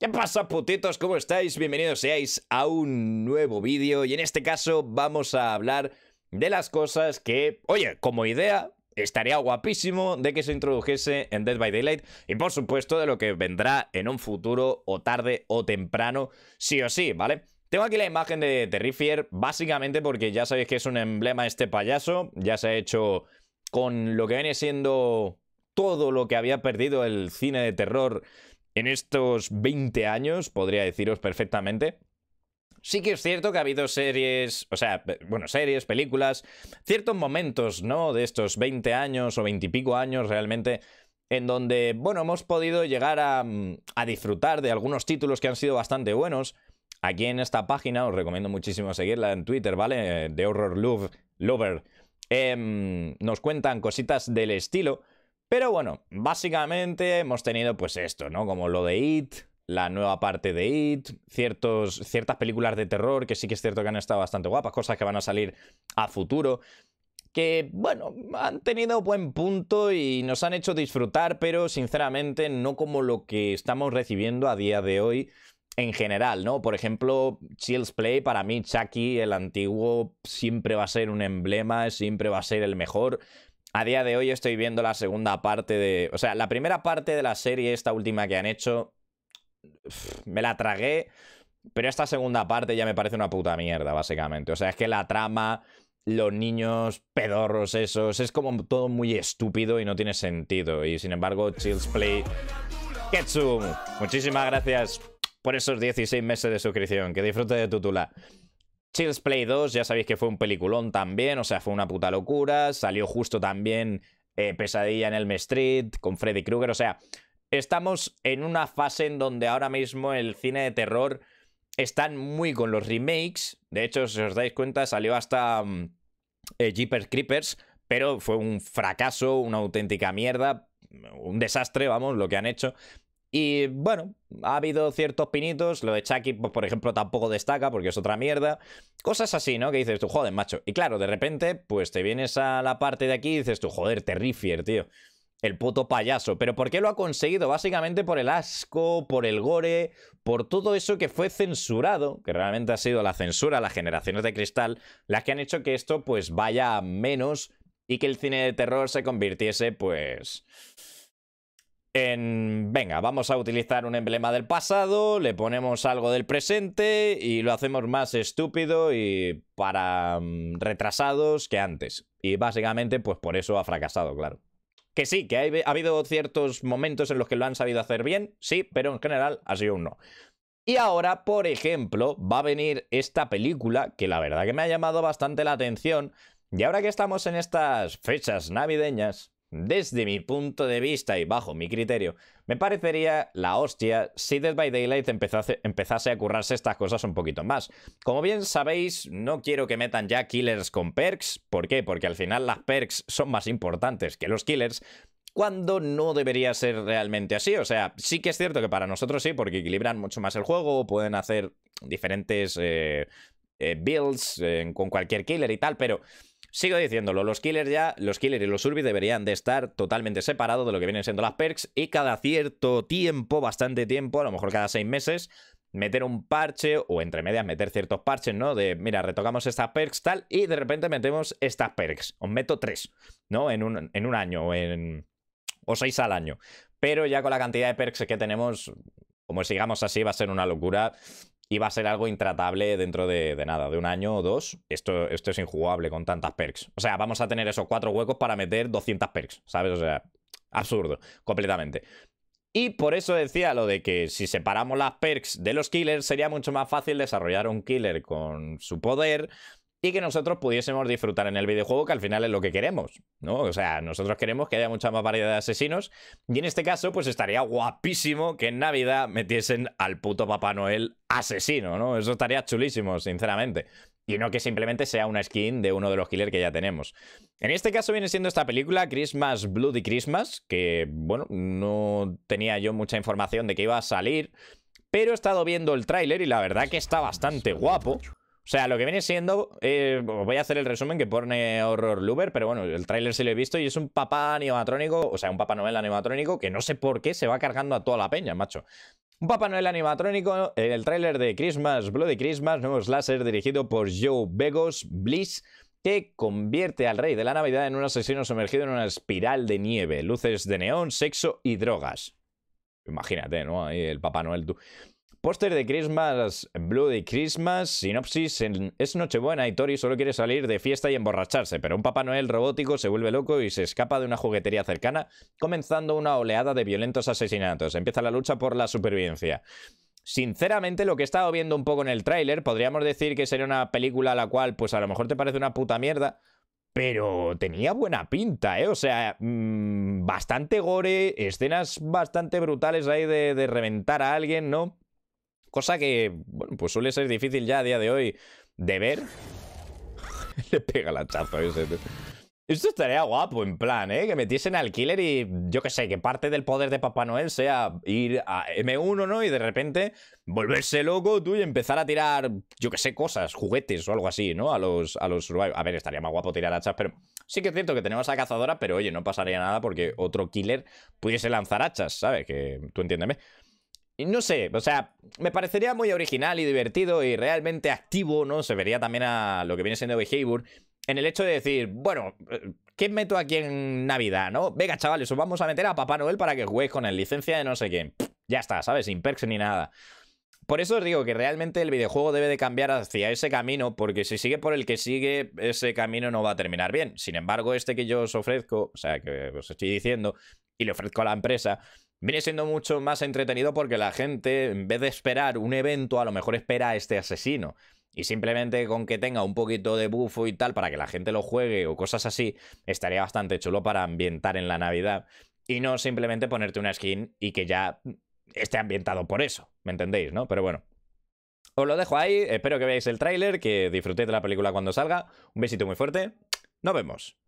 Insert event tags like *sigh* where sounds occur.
¿Qué pasa putitos? ¿Cómo estáis? Bienvenidos seáis a un nuevo vídeo y en este caso vamos a hablar de las cosas que, oye, como idea estaría guapísimo de que se introdujese en Dead by Daylight y por supuesto de lo que vendrá en un futuro o tarde o temprano, sí o sí, ¿vale? Tengo aquí la imagen de Terrifier básicamente porque ya sabéis que es un emblema este payaso, ya se ha hecho con lo que viene siendo todo lo que había perdido el cine de terror en estos 20 años, podría deciros perfectamente. Sí que es cierto que ha habido series, o sea, bueno, series, películas, ciertos momentos, ¿no? De estos 20 años o 20 y pico años realmente, en donde, bueno, hemos podido llegar mm, a, disfrutar de algunos títulos que han sido bastante buenos. Aquí en esta página, os recomiendo muchísimo seguirla en Twitter, ¿vale? Eh, de Horror Love, Lover. Em, nos cuentan cositas del estilo. Pero bueno, básicamente hemos tenido pues esto, ¿no? Como lo de It, la nueva parte de It, ciertas películas de terror que sí que es cierto que han estado bastante guapas, cosas que van a salir a futuro, que bueno, han tenido buen punto y nos han hecho disfrutar, pero sinceramente no como lo que estamos recibiendo a día de hoy en general, ¿no? Por ejemplo, Chills Play, para mí Chucky, el antiguo, siempre va a ser un emblema, siempre va a ser el mejor a día de hoy estoy viendo la segunda parte de... O sea, la primera parte de la serie, esta última que han hecho, me la tragué, pero esta segunda parte ya me parece una puta mierda, básicamente. O sea, es que la trama, los niños pedorros esos, es como todo muy estúpido y no tiene sentido. Y sin embargo, Chills Play... Ketsu, muchísimas gracias por esos 16 meses de suscripción. Que disfrute de Tutula. Chills Play 2, ya sabéis que fue un peliculón también, o sea, fue una puta locura. Salió justo también eh, Pesadilla en el Elm Street con Freddy Krueger, o sea, estamos en una fase en donde ahora mismo el cine de terror están muy con los remakes. De hecho, si os dais cuenta, salió hasta mm, eh, Jeepers Creepers, pero fue un fracaso, una auténtica mierda, un desastre, vamos, lo que han hecho. Y bueno, ha habido ciertos pinitos. Lo de Chucky, pues, por ejemplo, tampoco destaca porque es otra mierda. Cosas así, ¿no? Que dices tú, joder, macho. Y claro, de repente, pues te vienes a la parte de aquí y dices tú, joder, Terrifier, tío. El puto payaso. ¿Pero por qué lo ha conseguido? Básicamente por el asco, por el gore, por todo eso que fue censurado, que realmente ha sido la censura, las generaciones de cristal, las que han hecho que esto pues vaya a menos y que el cine de terror se convirtiese pues en, venga, vamos a utilizar un emblema del pasado, le ponemos algo del presente y lo hacemos más estúpido y para mm, retrasados que antes. Y básicamente, pues por eso ha fracasado, claro. Que sí, que ha habido ciertos momentos en los que lo han sabido hacer bien, sí, pero en general ha sido un no. Y ahora, por ejemplo, va a venir esta película que la verdad que me ha llamado bastante la atención. Y ahora que estamos en estas fechas navideñas, desde mi punto de vista y bajo mi criterio, me parecería la hostia si Dead by Daylight empezase, a currarse estas cosas un poquito más. Como bien sabéis, no quiero que metan ya killers con perks. ¿Por qué? Porque al final las perks son más importantes que los killers, cuando no debería ser realmente así. O sea, sí que es cierto que para nosotros sí, porque equilibran mucho más el juego, pueden hacer diferentes eh, eh, builds eh, con cualquier killer y tal, pero Sigo diciéndolo, los killers ya, los killers y los urbis deberían de estar totalmente separados de lo que vienen siendo las perks y cada cierto tiempo, bastante tiempo, a lo mejor cada seis meses, meter un parche o entre medias meter ciertos parches, ¿no? De, mira, retocamos estas perks tal y de repente metemos estas perks. Os meto tres, ¿no? En un, en un año o, en, o seis al año. Pero ya con la cantidad de perks que tenemos, como sigamos así, va a ser una locura y va a ser algo intratable dentro de, nada, de un año o dos. Esto, esto es injugable con tantas perks. O sea, vamos a tener esos cuatro huecos para meter 200 perks, ¿sabes? O sea, absurdo, completamente. Y por eso decía lo de que si separamos las perks de los killers, sería mucho más fácil desarrollar un killer con su poder y que nosotros pudiésemos disfrutar en el videojuego, que al final es lo que queremos, ¿no? O sea, nosotros queremos que haya mucha más variedad de asesinos, y en este caso, pues estaría guapísimo que en Navidad metiesen al puto Papá Noel asesino, ¿no? Eso estaría chulísimo, sinceramente. Y no que simplemente sea una skin de uno de los killers que ya tenemos. En este caso viene siendo esta película, Christmas Bloody Christmas, que, bueno, no tenía yo mucha información de que iba a salir, pero he estado viendo el tráiler y la verdad que está bastante guapo. O sea, lo que viene siendo, eh, voy a hacer el resumen que pone Horror Luber, pero bueno, el tráiler sí lo he visto y es un papá animatrónico, o sea, un papá noel animatrónico que no sé por qué se va cargando a toda la peña, macho. Un Papá Noel animatrónico, eh, el tráiler de Christmas, Bloody Christmas, nuevos láser dirigido por Joe Begos, Bliss, que convierte al rey de la Navidad en un asesino sumergido en una espiral de nieve, luces de neón, sexo y drogas. Imagínate, ¿no? Ahí el Papá Noel, tú. Póster de Christmas, Bloody Christmas, sinopsis, en, es Nochebuena y Tori solo quiere salir de fiesta y emborracharse, pero un Papá Noel robótico se vuelve loco y se escapa de una juguetería cercana, comenzando una oleada de violentos asesinatos. Empieza la lucha por la supervivencia. Sinceramente, lo que he estado viendo un poco en el tráiler, podríamos decir que sería una película a la cual, pues a lo mejor te parece una puta mierda, pero tenía buena pinta, ¿eh? O sea, mm, bastante gore, escenas bastante brutales ahí de, reventar a alguien, ¿no? Cosa que, bueno, pues suele ser difícil ya a día de hoy de ver. *laughs* Le pega la hachazo ese. Esto estaría guapo, en plan, ¿eh? Que metiesen al killer y, yo qué sé, que parte del poder de Papá Noel sea ir a M1, ¿no? Y de repente volverse loco tú y empezar a tirar, yo qué sé, cosas, juguetes o algo así, ¿no? A los, a los A ver, estaría más guapo tirar hachas, pero sí que es cierto que tenemos a cazadora, pero oye, no pasaría nada porque otro killer pudiese lanzar hachas, ¿sabes? Que tú entiéndeme no sé, o sea, me parecería muy original y divertido y realmente activo, ¿no? Se vería también a lo que viene siendo Behavior en el hecho de decir, bueno, eh, ¿qué meto aquí en Navidad, no? Venga, chavales, os vamos a meter a Papá Noel para que juguéis con el licencia de no sé qué. Ya está, ¿sabes? Sin perks ni nada. Por eso os digo que realmente el videojuego debe de cambiar hacia ese camino, porque si sigue por el que sigue, ese camino no va a terminar bien. Sin embargo, este que yo os ofrezco, o sea, que os estoy diciendo, y le ofrezco a la empresa, Viene siendo mucho más entretenido porque la gente, en vez de esperar un evento, a lo mejor espera a este asesino. Y simplemente con que tenga un poquito de bufo y tal para que la gente lo juegue o cosas así, estaría bastante chulo para ambientar en la Navidad. Y no simplemente ponerte una skin y que ya esté ambientado por eso. ¿Me entendéis, no? Pero bueno. Os lo dejo ahí, espero que veáis el tráiler, que disfrutéis de la película cuando salga. Un besito muy fuerte. Nos vemos.